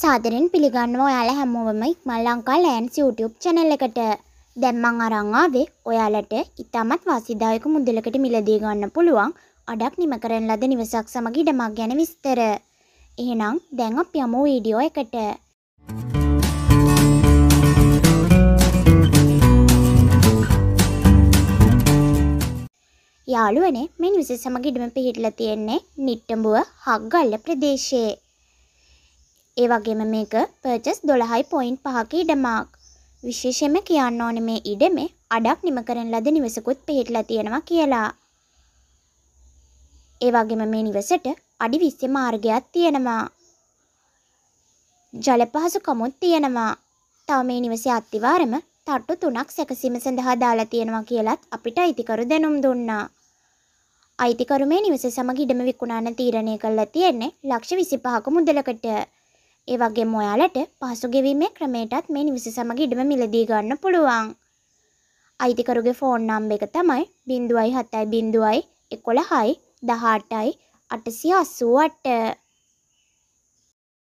සාදරෙන් පිළිගන්න ඔයාලා හැමෝවම Ikmal Lanka lens YouTube channel එකට. දැන් මං අරන් ආවේ ඔයාලට ඉතාමත් වාසිදායක මුදලකට මිලදී ගන්න පුළුවන් අඩක් නිම කරන ලද නිවසක් සමග ඉඩමක් ගැන විස්තර. එහෙනම් දැන් අපි යමු වීඩියෝ එකට. යාළුවනේ මේ නිවස සමග ඉඩම පිහිටලා තියෙන්නේ නිට්ටඹුව හග්ගල්ල ප්‍රදේශයේ. ඒ වගේම මේක පර්චස් දොළහයි පොයින්් පහක ඉඩමක්. විශේෂෙම කියන්න ඕන මේ ඉඩමේ අඩක් නිම කරන ලද නිවසකුත් පිහිටලා තියෙනවා කියලා. ඒ වගේම මේ නිවසට අඩි විස්සේ මාර්ගයක් තියෙනවා. ජල පහසුකමුත් තියෙනවා. තව මේ නිවසේ අත්තිවාරම තට්ටු තුනක් සැකසීම සඳහා දාලා තියෙනවා කියලත් අපිට අයිතිකරු දැනුම් දුන්නා. අයිතිකරු මේ නිවස සමග ඉඩම විකුණන්න තීරණය කළා තියෙන්නේ ලක්ෂ 25ක මුදලකට. ඒ වගේ මොයාලට පහසු ගෙවීමේ ක්‍රමයටත් මේ නිවිස සමග ඉඩම මිලදී ගන්න පුළුවන්. අයිතිකරුගේ ෆෝන් නම්බ එක තමයි බින්දුවයි හතයි බින්දුවයි එකොළ හයි දහටයි අටසි අස්සුවට.